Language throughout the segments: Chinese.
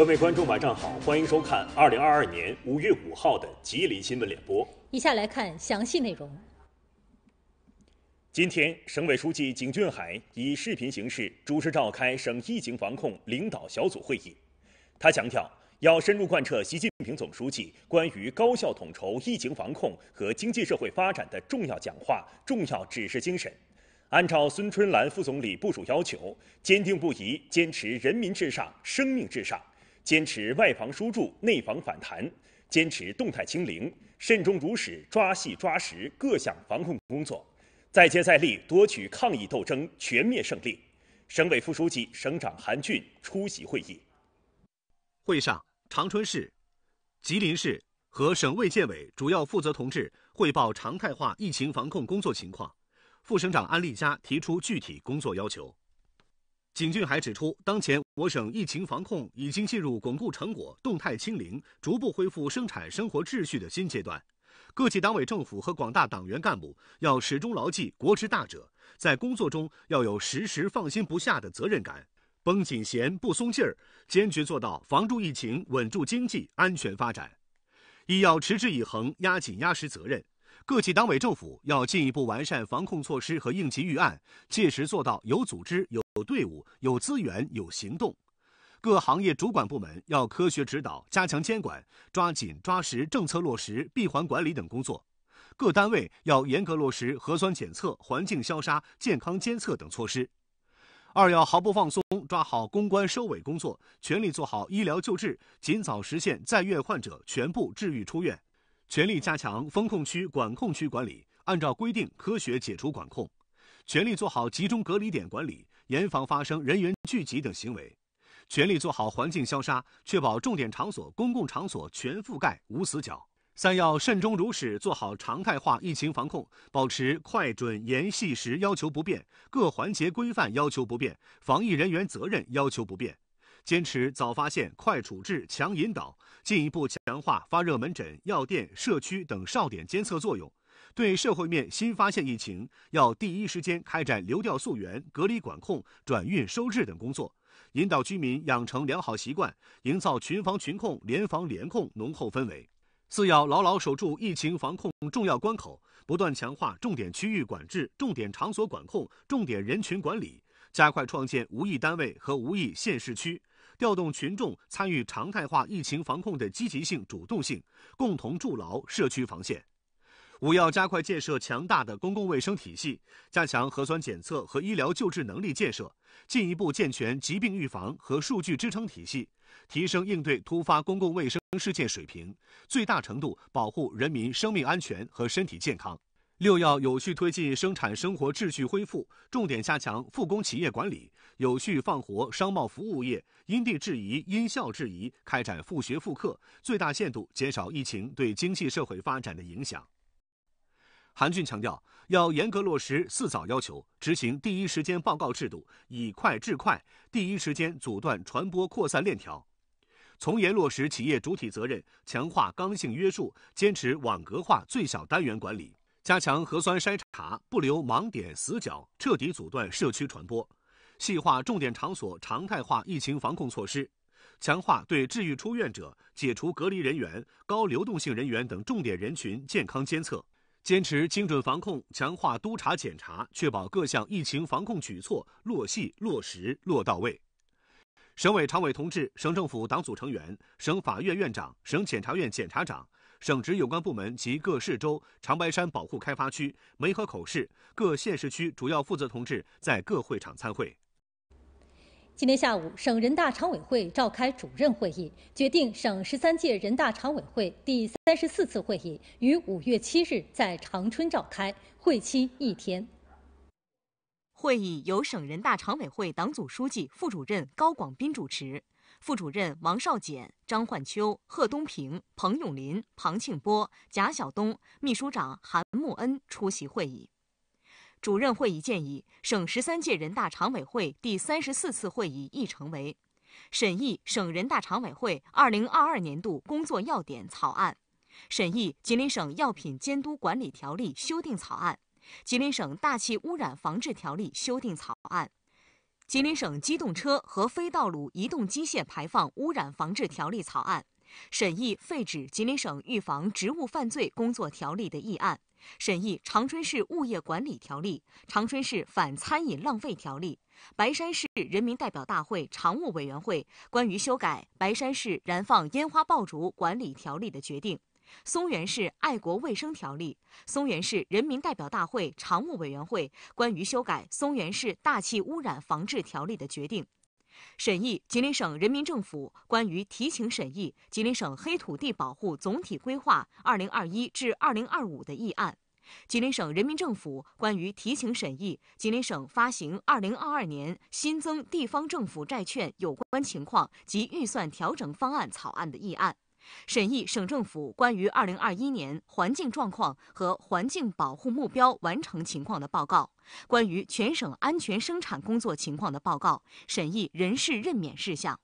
各位观众，晚上好，欢迎收看二零二二年五月五号的吉林新闻联播。以下来看详细内容。今天，省委书记景俊海以视频形式主持召开省疫情防控领导小组会议，他强调，要深入贯彻习近平总书记关于高效统筹疫情防控和经济社会发展的重要讲话重要指示精神，按照孙春兰副总理部署要求，坚定不移坚持人民至上、生命至上。坚持外防输入、内防反弹，坚持动态清零，慎终如始，抓细抓实各项防控工作，再接再厉，夺取抗疫斗争全面胜利。省委副书记、省长韩俊出席会议。会上，长春市、吉林市和省卫健委主要负责同志汇报常态化疫情防控工作情况，副省长安丽佳提出具体工作要求。景俊海指出，当前我省疫情防控已经进入巩固成果、动态清零、逐步恢复生产生活秩序的新阶段，各级党委政府和广大党员干部要始终牢记国之大者，在工作中要有时时放心不下的责任感，绷紧弦不松劲儿，坚决做到防住疫情、稳住经济、安全发展。一要持之以恒压紧压实责任。各级党委政府要进一步完善防控措施和应急预案，切实做到有组织、有队伍、有资源、有行动。各行业主管部门要科学指导、加强监管，抓紧抓实政策落实、闭环管理等工作。各单位要严格落实核酸检测、环境消杀、健康监测等措施。二要毫不放松抓好公关收尾工作，全力做好医疗救治，尽早实现在院患者全部治愈出院。全力加强风控区、管控区管理，按照规定科学解除管控；全力做好集中隔离点管理，严防发生人员聚集等行为；全力做好环境消杀，确保重点场所、公共场所全覆盖无死角。三要慎终如始，做好常态化疫情防控，保持快、准、严、细、实要求不变，各环节规范要求不变，防疫人员责任要求不变。坚持早发现、快处置、强引导，进一步强化发热门诊、药店、社区等哨点监测作用。对社会面新发现疫情，要第一时间开展流调溯源、隔离管控、转运收治等工作，引导居民养成良好习惯，营造群防群控、联防联控浓厚氛围。四要牢牢守住疫情防控重要关口，不断强化重点区域管制、重点场所管控、重点人群管理，加快创建无疫单位和无疫县市区。调动群众参与常态化疫情防控的积极性、主动性，共同筑牢社区防线。五要加快建设强大的公共卫生体系，加强核酸检测和医疗救治能力建设，进一步健全疾病预防和数据支撑体系，提升应对突发公共卫生事件水平，最大程度保护人民生命安全和身体健康。六要有序推进生产生活秩序恢复，重点加强复工企业管理，有序放活商贸服务业，因地制宜、因校制宜开展复学复课，最大限度减少疫情对经济社会发展的影响。韩俊强调，要严格落实“四早”要求，执行第一时间报告制度，以快制快，第一时间阻断传播扩散链条，从严落实企业主体责任，强化刚性约束，坚持网格化最小单元管理。加强核酸筛查，不留盲点死角，彻底阻断社区传播；细化重点场所常态化疫情防控措施，强化对治愈出院者、解除隔离人员、高流动性人员等重点人群健康监测；坚持精准防控，强化督查检查，确保各项疫情防控举措落细、落实、落到位。省委常委同志、省政府党组成员、省法院院长、省检察院检察长。省直有关部门及各市州、长白山保护开发区、梅河口市各县市区主要负责同志在各会场参会。今天下午，省人大常委会召开主任会议，决定省十三届人大常委会第三十四次会议于五月七日在长春召开，会期一天。会议由省人大常委会党组书记、副主任高广斌主持。副主任王少俭、张焕秋、贺东平、彭永林、庞庆波、贾晓东，秘书长韩慕恩出席会议。主任会议建议，省十三届人大常委会第三十四次会议议程为：审议省人大常委会二零二二年度工作要点草案，审议《吉林省药品监督管理条例》修订草案，《吉林省大气污染防治条例》修订草案。吉林省机动车和非道路移动机械排放污染防治条例草案，审议废止吉林省预防职务犯罪工作条例的议案，审议长春市物业管理条例、长春市反餐饮浪费条例、白山市人民代表大会常务委员会关于修改白山市燃放烟花爆竹管理条例的决定。松原市爱国卫生条例，松原市人民代表大会常务委员会关于修改《松原市大气污染防治条例》的决定，审议吉林省人民政府关于提请审议《吉林省黑土地保护总体规划（二零二一至二零二五）》的议案，吉林省人民政府关于提请审议吉林省发行二零二二年新增地方政府债券有关情况及预算调整方案草案的议案。审议省政府关于2021年环境状况和环境保护目标完成情况的报告，关于全省安全生产工作情况的报告，审议人事任免事项。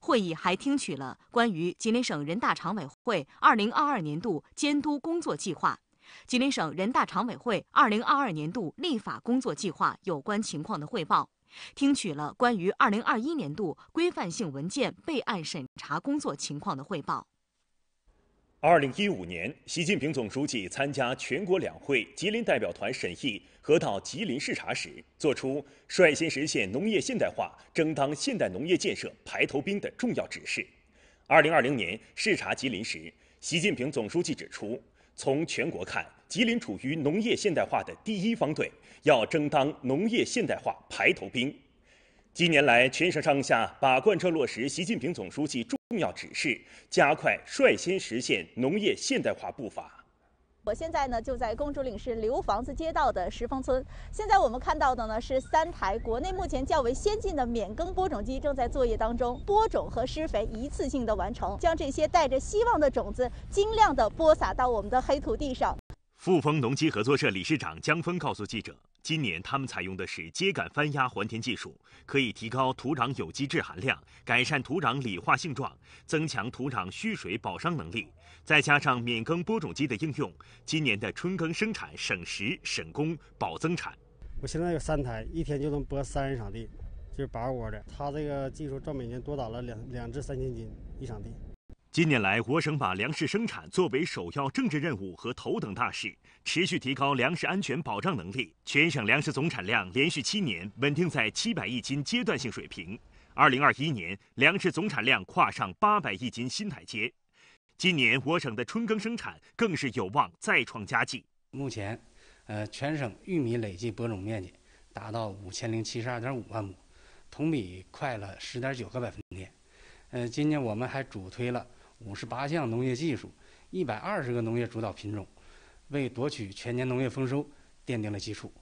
会议还听取了关于吉林省人大常委会2022年度监督工作计划、吉林省人大常委会2022年度立法工作计划有关情况的汇报。听取了关于二零二一年度规范性文件备案审查工作情况的汇报。二零一五年，习近平总书记参加全国两会吉林代表团审议和到吉林视察时，作出率先实现农业现代化，争当现代农业建设排头兵的重要指示。二零二零年视察吉林时，习近平总书记指出，从全国看。吉林处于农业现代化的第一方队，要争当农业现代化排头兵。近年来，全省上下把贯彻落实习近平总书记重要指示，加快率先实现农业现代化步伐。我现在呢，就在公主岭市刘房子街道的石峰村。现在我们看到的呢，是三台国内目前较为先进的免耕播种机正在作业当中，播种和施肥一次性的完成，将这些带着希望的种子精量的播撒到我们的黑土地上。富丰农机合作社理事长江峰告诉记者，今年他们采用的是秸秆翻压还田技术，可以提高土壤有机质含量，改善土壤理化性状，增强土壤蓄水保墒能力。再加上免耕播种机的应用，今年的春耕生产省时省工保增产。我现在有三台，一天就能播三十地，就是八个窝的。他这个技术，照每年多打了两两至三千斤一场地。近年来，我省把粮食生产作为首要政治任务和头等大事，持续提高粮食安全保障能力。全省粮食总产量连续七年稳定在七百亿斤阶段性水平，二零二一年粮食总产量跨上八百亿斤新台阶。今年我省的春耕生产更是有望再创佳绩。目前，呃，全省玉米累计播种面积达到五千零七十二点五万亩，同比快了十点九个百分点。呃，今年我们还主推了。五十八项农业技术，一百二十个农业主导品种，为夺取全年农业丰收奠定了基础。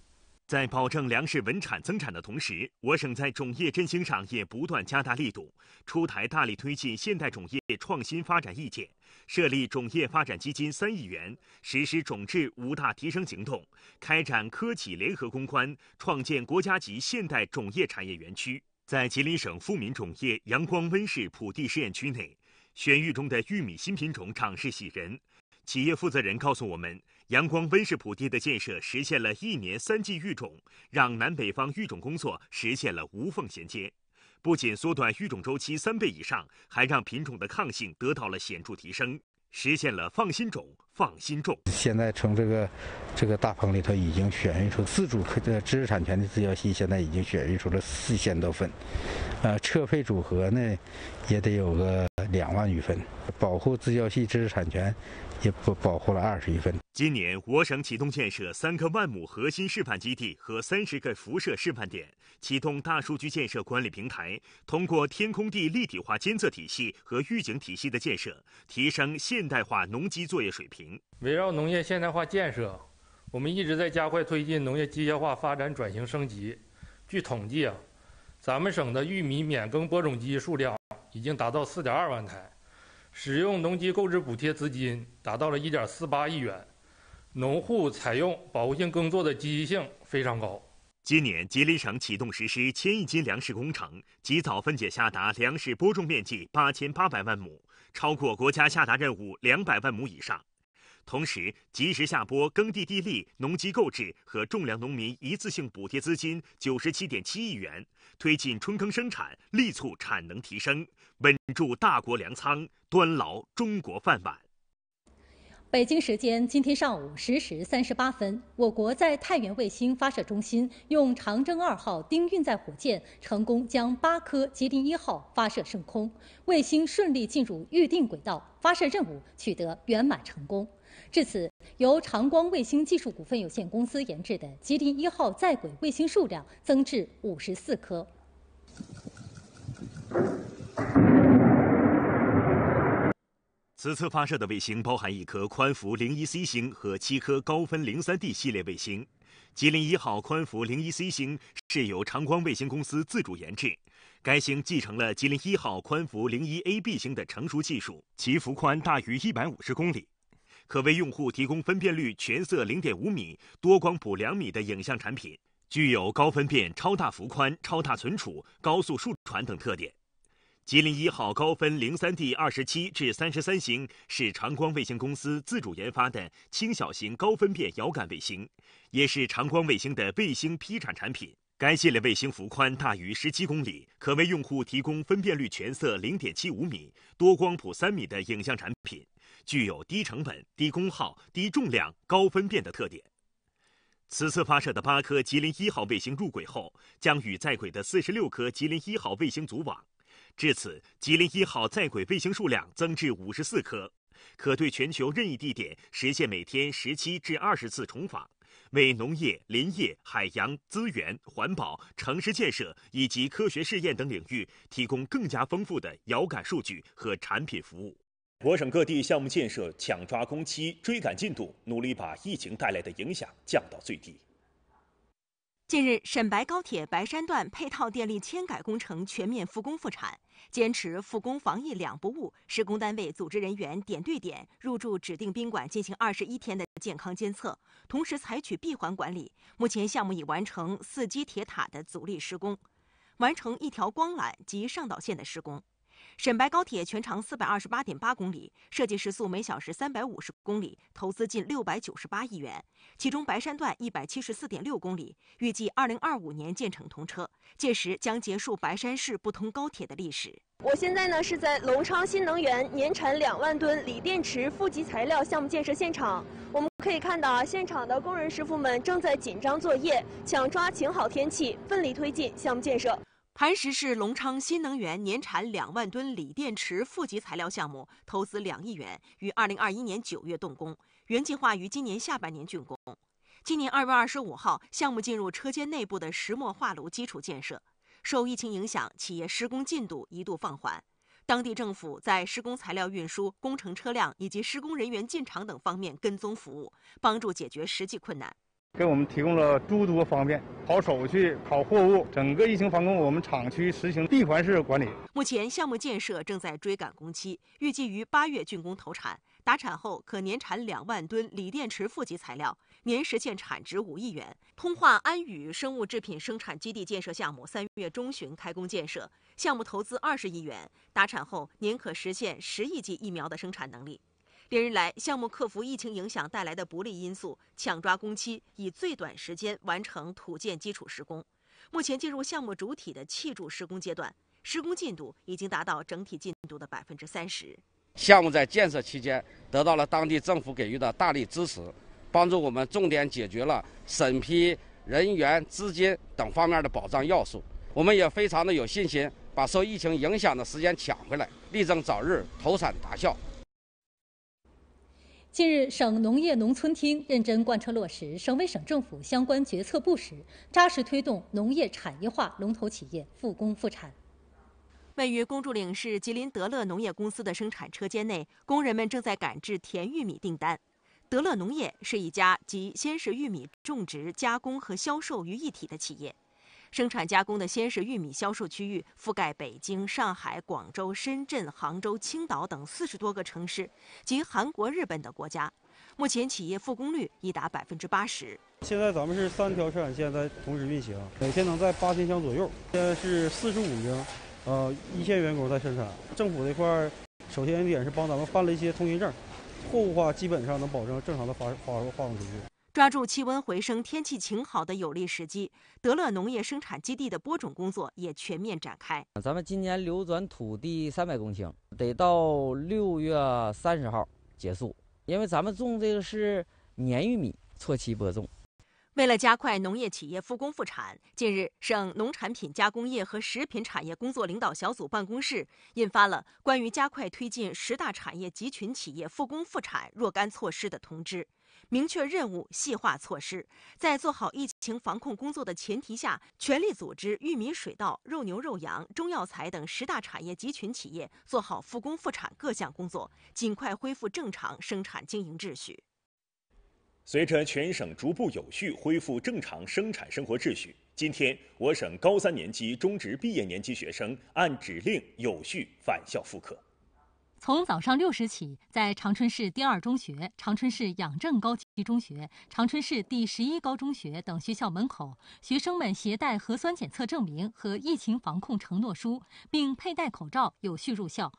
在保证粮食稳产增产的同时，我省在种业振兴上也不断加大力度，出台大力推进现代种业创新发展意见，设立种业发展基金三亿元，实施种质五大提升行动，开展科企联合攻关，创建国家级现代种业产业园区。在吉林省富民种业阳光温室土地实验区内。选育中的玉米新品种长势喜人，企业负责人告诉我们，阳光温室土地的建设实现了一年三季育种，让南北方育种工作实现了无缝衔接，不仅缩短育种周期三倍以上，还让品种的抗性得到了显著提升。实现了放心种、放心种。现在从这个这个大棚里头已经选育出自主科的知识产权的资交系，现在已经选育出了四千多份，呃，测配组合呢，也得有个两万余份，保护资交系知识产权。也不保护了二十余分。今年，我省启动建设三个万亩核心示范基地和三十个辐射示范点，启动大数据建设管理平台，通过天空地立体化监测体系和预警体系的建设，提升现代化农机作业水平。围绕农业现代化建设，我们一直在加快推进农业机械化发展转型升级。据统计啊，咱们省的玉米免耕播种机数量已经达到四点二万台。使用农机购置补贴资金达到了1.48亿元，农户采用保护性耕作的积极性非常高。今年吉林省启动实施千亿斤粮食工程，及早分解下达粮食播种面积8800万亩，超过国家下达任务200万亩以上。同时，及时下拨耕地地力、农机购置和种粮农民一次性补贴资金97.7亿元，推进春耕生产，力促产能提升。稳住大国粮仓，端牢中国饭碗。北京时间今天上午十时三十八分，我国在太原卫星发射中心用长征二号丁运载火箭成功将八颗吉林一号发射升空，卫星顺利进入预定轨道，发射任务取得圆满成功。至此，由长光卫星技术股份有限公司研制的吉林一号在轨卫星数量增至五十四颗。此次发射的卫星包含一颗宽幅零一 C 星和七颗高分零三 D 系列卫星。吉林一号宽幅零一 C 星是由长光卫星公司自主研制，该星继承了吉林一号宽幅零一 AB 星的成熟技术，其幅宽大于一百五十公里，可为用户提供分辨率全色零点五米、多光谱两米的影像产品，具有高分辨、超大幅宽、超大存储、高速数传等特点。吉林一号高分零三 D 二十七至三十三星是长光卫星公司自主研发的轻小型高分辨遥感卫星，也是长光卫星的卫星批产产品。该系列卫星幅宽大于十七公里，可为用户提供分辨率全色零点七五米、多光谱三米的影像产品，具有低成本、低功耗、低重量、高分辨的特点。此次发射的八颗吉林一号卫星入轨后，将与在轨的四十六颗吉林一号卫星组网。至此，吉林一号在轨卫星数量增至五十四颗，可对全球任意地点实现每天十七至二十次重访，为农业、林业、海洋资源、环保、城市建设以及科学试验等领域提供更加丰富的遥感数据和产品服务。我省各地项目建设抢抓工期、追赶进度，努力把疫情带来的影响降到最低。近日，沈白高铁白山段配套电力迁改工程全面复工复产。坚持复工防疫两不误，施工单位组织人员点对点入住指定宾馆进行二十一天的健康监测，同时采取闭环管理。目前项目已完成四基铁塔的阻力施工，完成一条光缆及上导线的施工。沈白高铁全长四百二十八点八公里，设计时速每小时三百五十公里，投资近六百九十八亿元。其中，白山段一百七十四点六公里，预计二零二五年建成通车，届时将结束白山市不通高铁的历史。我现在呢是在隆昌新能源年产两万吨锂电池负极材料项目建设现场，我们可以看到啊，现场的工人师傅们正在紧张作业，抢抓晴好天气，奋力推进项目建设。磐石市隆昌新能源年产两万吨锂电池负极材料项目投资两亿元，于二零二一年九月动工，原计划于今年下半年竣工。今年二月二十五号，项目进入车间内部的石墨化炉基础建设。受疫情影响，企业施工进度一度放缓。当地政府在施工材料运输、工程车辆以及施工人员进场等方面跟踪服务，帮助解决实际困难。给我们提供了诸多方便，跑手续、跑货物。整个疫情防控，我们厂区实行闭环式管理。目前项目建设正在追赶工期，预计于八月竣工投产。达产后可年产两万吨锂电池负极材料，年实现产值五亿元。通化安宇生物制品生产基地建设项目三月中旬开工建设，项目投资二十亿元，达产后年可实现十亿剂疫苗的生产能力。连日来，项目克服疫情影响带来的不利因素，抢抓工期，以最短时间完成土建基础施工。目前进入项目主体的砌筑施工阶段，施工进度已经达到整体进度的百分之三十。项目在建设期间得到了当地政府给予的大力支持，帮助我们重点解决了审批、人员、资金等方面的保障要素。我们也非常的有信心把受疫情影响的时间抢回来，力争早日投产达效。近日，省农业农村厅认真贯彻落实省委省政府相关决策部署，扎实推动农业产业化龙头企业复工复产。位于公主岭市吉林德乐农业公司的生产车间内，工人们正在赶制甜玉米订单。德乐农业是一家集鲜食玉米种植、加工和销售于一体的企业。生产加工的鲜食玉米销售区域覆盖北京、上海、广州、深圳、杭州、青岛等四十多个城市及韩国、日本等国家。目前企业复工率已达百分之八十。现在咱们是三条生产线在同时运行，每天能在八千箱左右。现在是四十五名，呃，一线员工在生产。政府这块，首先一点是帮咱们办了一些通行证，货物话基本上能保证正常的发发发往出去。抓住气温回升、天气晴好的有利时机，德乐农业生产基地的播种工作也全面展开。咱们今年流转土地三百公顷，得到六月三十号结束，因为咱们种这个是粘玉米，错期播种。为了加快农业企业复工复产，近日，省农产品加工业和食品产业工作领导小组办公室印发了《关于加快推进十大产业集群企业复工复产若干措施的通知》。明确任务，细化措施，在做好疫情防控工作的前提下，全力组织玉米、水稻、肉牛、肉羊、中药材等十大产业集群企业做好复工复产各项工作，尽快恢复正常生产经营秩序。随着全省逐步有序恢复正常生产生活秩序，今天，我省高三年级、中职毕业年级学生按指令有序返校复课。从早上六时起，在长春市第二中学、长春市养正高级中学、长春市第十一高中学等学校门口，学生们携带核酸检测证明和疫情防控承诺书，并佩戴口罩，有序入校。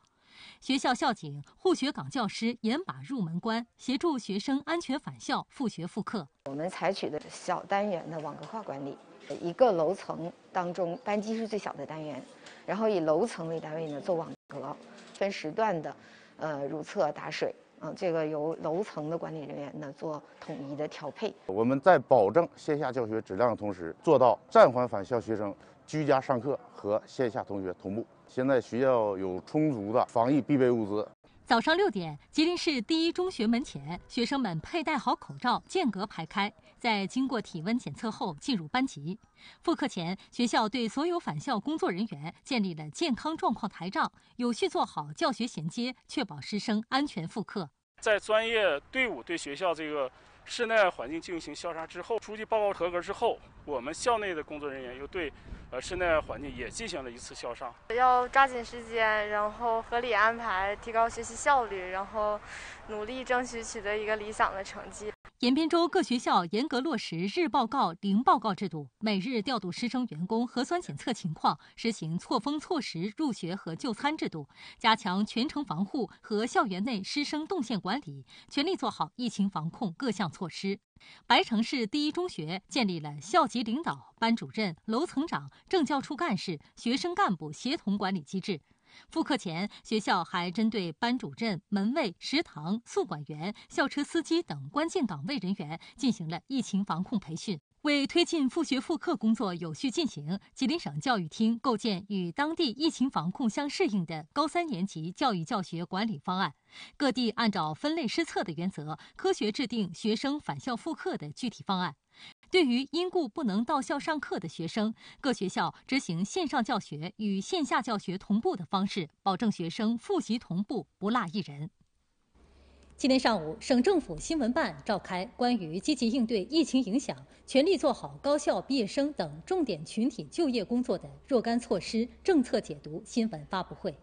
学校校警、护学岗教师严把入门关，协助学生安全返校复学复课。我们采取的小单元的网格化管理，一个楼层当中班级是最小的单元，然后以楼层为单位呢做网格。分时段的，呃，如厕打水啊，这个由楼层的管理人员呢做统一的调配。我们在保证线下教学质量的同时，做到暂缓返校学生居家上课和线下同学同步。现在学校有充足的防疫必备物资。早上六点，吉林市第一中学门前，学生们佩戴好口罩，间隔排开。在经过体温检测后进入班级。复课前，学校对所有返校工作人员建立了健康状况台账，有序做好教学衔接，确保师生安全复课。在专业队伍对学校这个室内环境进行消杀之后，出具报告合格之后，我们校内的工作人员又对呃室内环境也进行了一次消杀。要抓紧时间，然后合理安排，提高学习效率，然后努力争取取得一个理想的成绩。延边州各学校严格落实日报告、零报告制度，每日调度师生员工核酸检测情况，实行错峰错时入学和就餐制度，加强全程防护和校园内师生动线管理，全力做好疫情防控各项措施。白城市第一中学建立了校级领导、班主任、楼层长、政教处干事、学生干部协同管理机制。复课前，学校还针对班主任、门卫、食堂、宿管员、校车司机等关键岗位人员进行了疫情防控培训。为推进复学复课工作有序进行，吉林省教育厅构建与当地疫情防控相适应的高三年级教育教学管理方案，各地按照分类施策的原则，科学制定学生返校复课的具体方案。对于因故不能到校上课的学生，各学校执行线上教学与线下教学同步的方式，保证学生复习同步，不落一人。今天上午，省政府新闻办召开关于积极应对疫情影响，全力做好高校毕业生等重点群体就业工作的若干措施政策解读新闻发布会。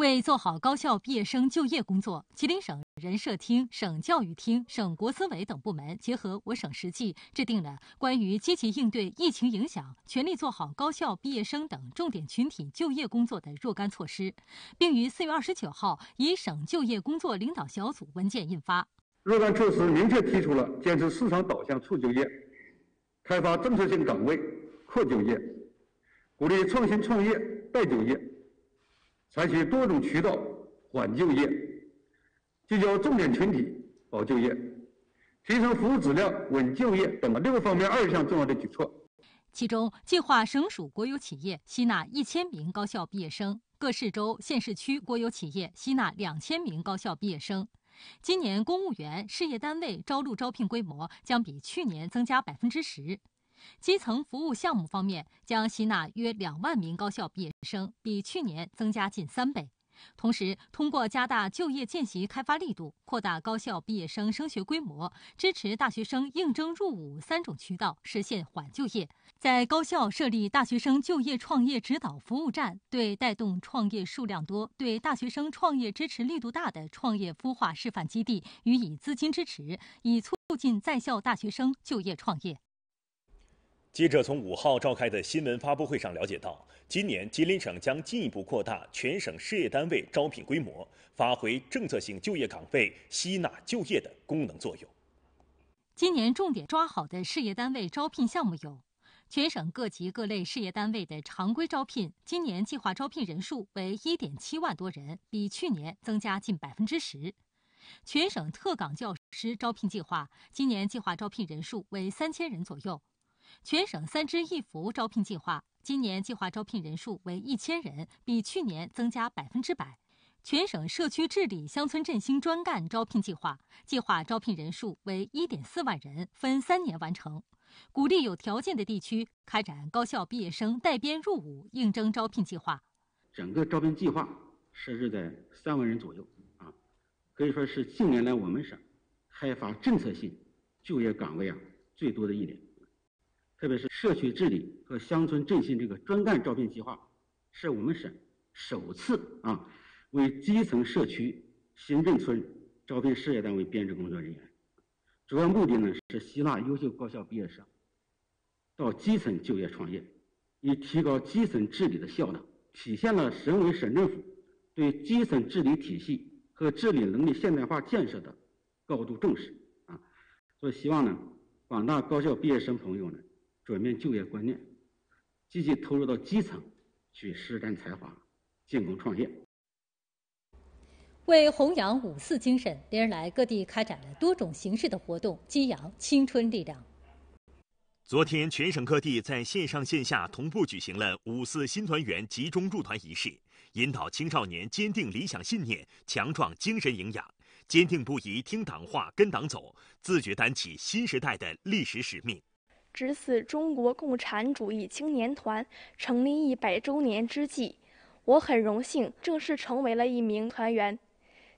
为做好高校毕业生就业工作，吉林省人社厅、省教育厅、省国资委等部门结合我省实际，制定了关于积极应对疫情影响、全力做好高校毕业生等重点群体就业工作的若干措施，并于四月二十九号以省就业工作领导小组文件印发。若干措施明确提出了坚持市场导向促就业、开发政策性岗位扩就业、鼓励创新创业带就业。采取多种渠道缓就业，聚焦重点群体保就业，提升服务质量稳就业等六个方面二十项重要的举措。其中，计划省属国有企业吸纳一千名高校毕业生，各市州、县市区国有企业吸纳两千名高校毕业生。今年公务员、事业单位招录招聘规模将比去年增加百分之十。基层服务项目方面，将吸纳约两万名高校毕业生，比去年增加近三倍。同时，通过加大就业见习开发力度、扩大高校毕业生升学规模、支持大学生应征入伍三种渠道，实现缓就业。在高校设立大学生就业创业指导服务站，对带动创业数量多、对大学生创业支持力度大的创业孵化示范基地予以资金支持，以促进在校大学生就业创业。记者从五号召开的新闻发布会上了解到，今年吉林省将进一步扩大全省事业单位招聘规模，发挥政策性就业岗位吸纳就业的功能作用。今年重点抓好的事业单位招聘项目有：全省各级各类事业单位的常规招聘，今年计划招聘人数为一点七万多人，比去年增加近百分之十。全省特岗教师招聘计划，今年计划招聘人数为三千人左右。全省“三支一扶”招聘计划今年计划招聘人数为一千人，比去年增加百分之百。全省社区治理、乡村振兴专干招聘计划计划招聘人数为一点四万人，分三年完成。鼓励有条件的地区开展高校毕业生带编入伍应征招聘计划。整个招聘计划设置在三万人左右啊，可以说是近年来我们省开发政策性就业岗位啊最多的一年。特别是社区治理和乡村振兴这个专干招聘计划，是我们省首次啊，为基层社区、行政村招聘事业单位编制工作人员。主要目的呢，是吸纳优秀高校毕业生到基层就业创业，以提高基层治理的效能，体现了省委省政府对基层治理体系和治理能力现代化建设的高度重视啊。所以，希望呢，广大高校毕业生朋友呢。转变就业观念，积极投入到基层去施展才华、建功创业。为弘扬五四精神，连日来各地开展了多种形式的活动，激扬青春力量。昨天，全省各地在线上线下同步举行了五四新团员集中入团仪式，引导青少年坚定理想信念、强壮精神营养，坚定不移听党话、跟党走，自觉担起新时代的历史使命。值此中国共产主义青年团成立一百周年之际，我很荣幸正式成为了一名团员。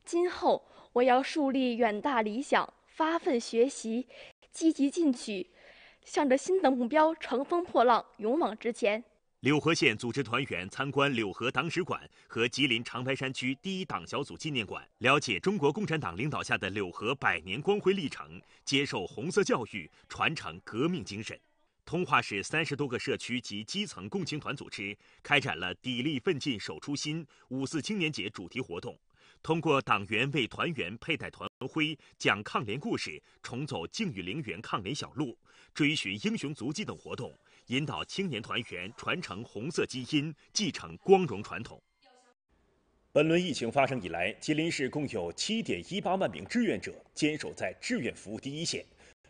今后，我要树立远大理想，发奋学习，积极进取，向着新的目标乘风破浪，勇往直前。柳河县组织团员参观柳河党史馆和吉林长白山区第一党小组纪念馆，了解中国共产党领导下的柳河百年光辉历程，接受红色教育，传承革命精神。通化市三十多个社区及基层共青团组织开展了“砥砺奋进守初心”五四青年节主题活动，通过党员为团员佩戴团徽、讲抗联故事、重走靖宇陵园抗联小路。追寻英雄足迹等活动，引导青年团员传承红色基因，继承光荣传统。本轮疫情发生以来，吉林市共有七点一八万名志愿者坚守在志愿服务第一线，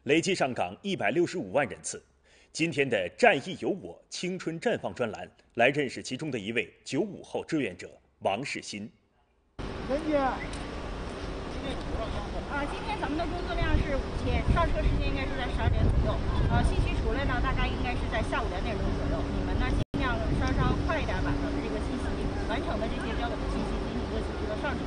累计上岗一百六十五万人次。今天的“战疫有我，青春绽放”专栏，来认识其中的一位九五后志愿者王世新。陈姐。啊，今天咱们的工作量是五千，上车时间应该是在十二点左右。呃，信息出来呢，大概应该是在下午两点钟左右。你们呢，尽量稍稍快一点把咱们这个信息，完成的这些标准的信息进行一个及时的上传。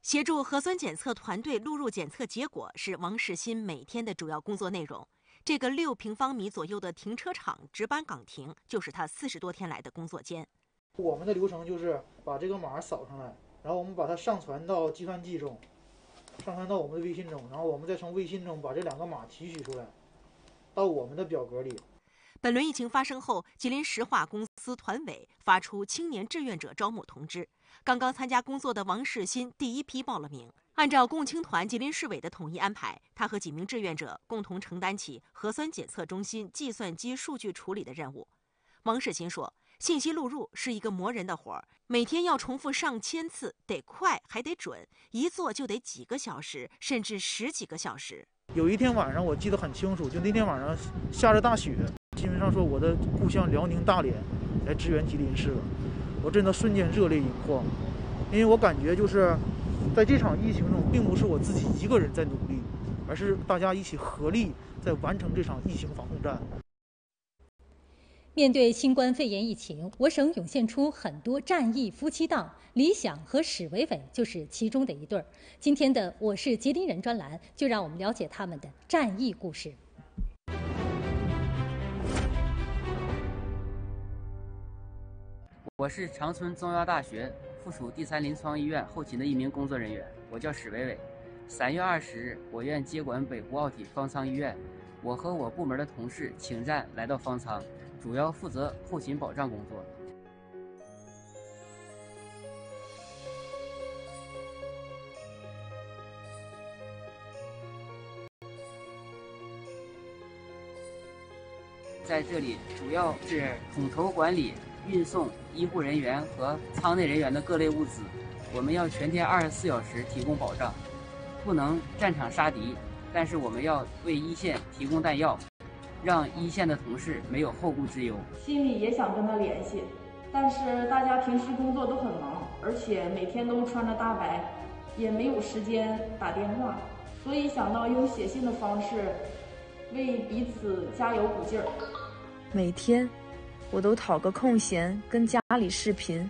协助核酸检测团队录入检测结果是王世新每天的主要工作内容。这个六平方米左右的停车场值班岗亭就是他四十多天来的工作间。我们的流程就是把这个码扫上来，然后我们把它上传到计算机中。上传到我们的微信中，然后我们再从微信中把这两个码提取出来，到我们的表格里。本轮疫情发生后，吉林石化公司团委发出青年志愿者招募通知。刚刚参加工作的王世新第一批报了名。按照共青团吉林市委的统一安排，他和几名志愿者共同承担起核酸检测中心计算机数据处理的任务。王世新说。信息录入是一个磨人的活儿，每天要重复上千次，得快还得准，一做就得几个小时，甚至十几个小时。有一天晚上，我记得很清楚，就那天晚上下着大雪，新闻上说我的故乡辽宁大连来支援吉林市了，我真的瞬间热泪盈眶，因为我感觉就是在这场疫情中，并不是我自己一个人在努力，而是大家一起合力在完成这场疫情防控战。面对新冠肺炎疫情，我省涌现出很多“战役夫妻档”，李想和史伟伟就是其中的一对儿。今天的《我是吉林人》专栏，就让我们了解他们的战役故事。我是长春中医药大学附属第三临床医院后勤的一名工作人员，我叫史伟伟。三月二十日，我院接管北湖奥体方舱医院，我和我部门的同事请战，来到方舱。主要负责后勤保障工作。在这里，主要是统筹管理运送医护人员和舱内人员的各类物资。我们要全天二十四小时提供保障，不能战场杀敌，但是我们要为一线提供弹药。让一线的同事没有后顾之忧，心里也想跟他联系，但是大家平时工作都很忙，而且每天都穿着大白，也没有时间打电话，所以想到用写信的方式为彼此加油鼓劲儿。每天我都讨个空闲跟家里视频，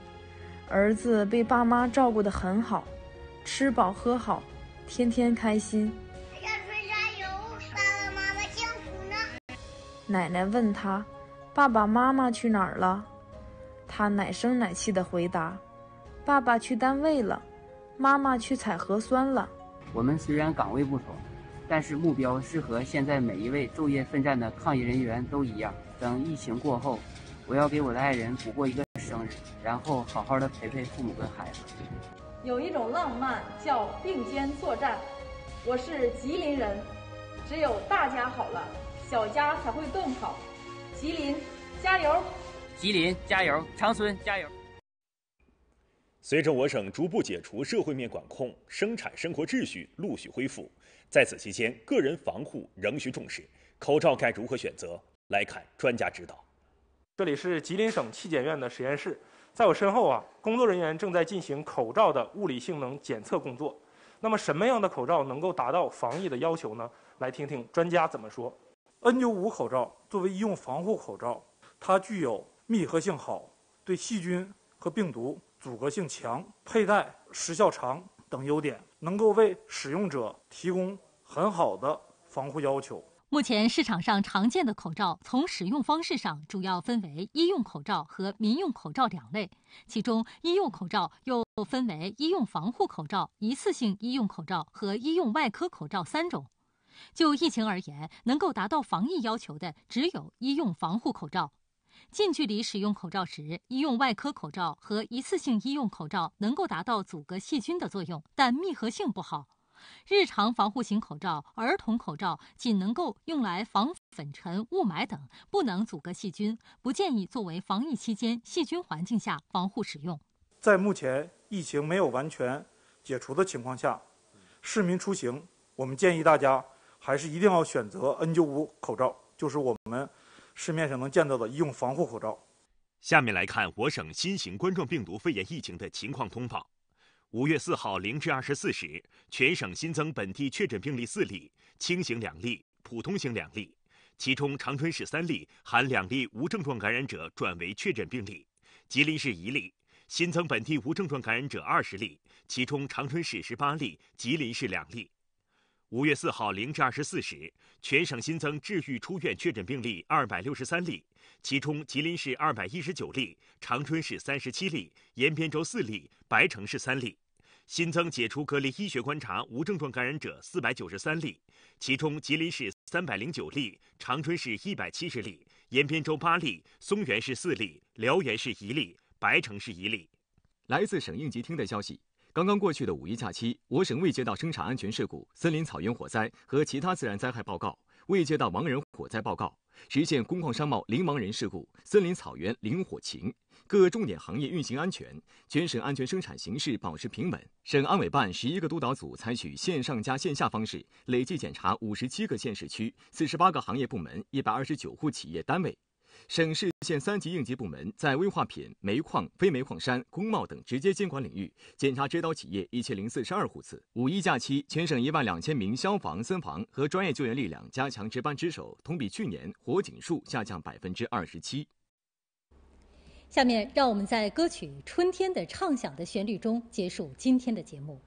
儿子被爸妈照顾得很好，吃饱喝好，天天开心。奶奶问他：“爸爸妈妈去哪儿了？”他奶声奶气的回答：“爸爸去单位了，妈妈去采核酸了。”我们虽然岗位不同，但是目标是和现在每一位昼夜奋战的抗疫人员都一样。等疫情过后，我要给我的爱人补过一个生日，然后好好的陪陪父母跟孩子。有一种浪漫叫并肩作战。我是吉林人，只有大家好了。小家才会更好，吉林加油，吉林加油，长春加油。随着我省逐步解除社会面管控，生产生活秩序陆续恢复，在此期间，个人防护仍需重视。口罩该如何选择？来看专家指导。这里是吉林省气检院的实验室，在我身后啊，工作人员正在进行口罩的物理性能检测工作。那么，什么样的口罩能够达到防疫的要求呢？来听听专家怎么说。N95 口罩作为医用防护口罩，它具有密合性好、对细菌和病毒阻隔性强、佩戴时效长等优点，能够为使用者提供很好的防护要求。目前市场上常见的口罩，从使用方式上主要分为医用口罩和民用口罩两类，其中医用口罩又分为医用防护口罩、一次性医用口罩和医用外科口罩三种。就疫情而言，能够达到防疫要求的只有医用防护口罩。近距离使用口罩时，医用外科口罩和一次性医用口罩能够达到阻隔细菌的作用，但密合性不好。日常防护型口罩、儿童口罩仅能够用来防粉尘、雾霾等，不能阻隔细菌，不建议作为防疫期间细菌环境下防护使用。在目前疫情没有完全解除的情况下，市民出行，我们建议大家。还是一定要选择 N95 口罩，就是我们市面上能见到的医用防护口罩。下面来看我省新型冠状病毒肺炎疫情的情况通报。五月四号零至二十四时，全省新增本地确诊病例四例，轻型两例，普通型两例，其中长春市三例，含两例无症状感染者转为确诊病例；吉林市一例，新增本地无症状感染者二十例，其中长春市十八例，吉林市两例。五月四号零至二十四时，全省新增治愈出院确诊病例二百六十三例，其中吉林市二百一十九例，长春市三十七例，延边州四例，白城市三例。新增解除隔离医学观察无症状感染者四百九十三例，其中吉林市三百零九例，长春市一百七十例，延边州八例，松原市四例，辽源市一例，白城市一例。来自省应急厅的消息。刚刚过去的五一假期，我省未接到生产安全事故、森林草原火灾和其他自然灾害报告，未接到盲人火灾报告，实现工矿商贸零盲人事故、森林草原零火情，各重点行业运行安全，全省安全生产形势保持平稳。省安委办十一个督导组采取线上加线下方式，累计检查五十七个县市区、四十八个行业部门、一百二十九户企业单位。省市县三级应急部门在危化品、煤矿、非煤矿山、工贸等直接监管领域检查指导企业一千零四十二户次。五一假期，全省一万两千名消防、森防和专业救援力量加强值班值守，同比去年火警数下降百分之二十七。下面让我们在歌曲《春天的畅想》的旋律中结束今天的节目。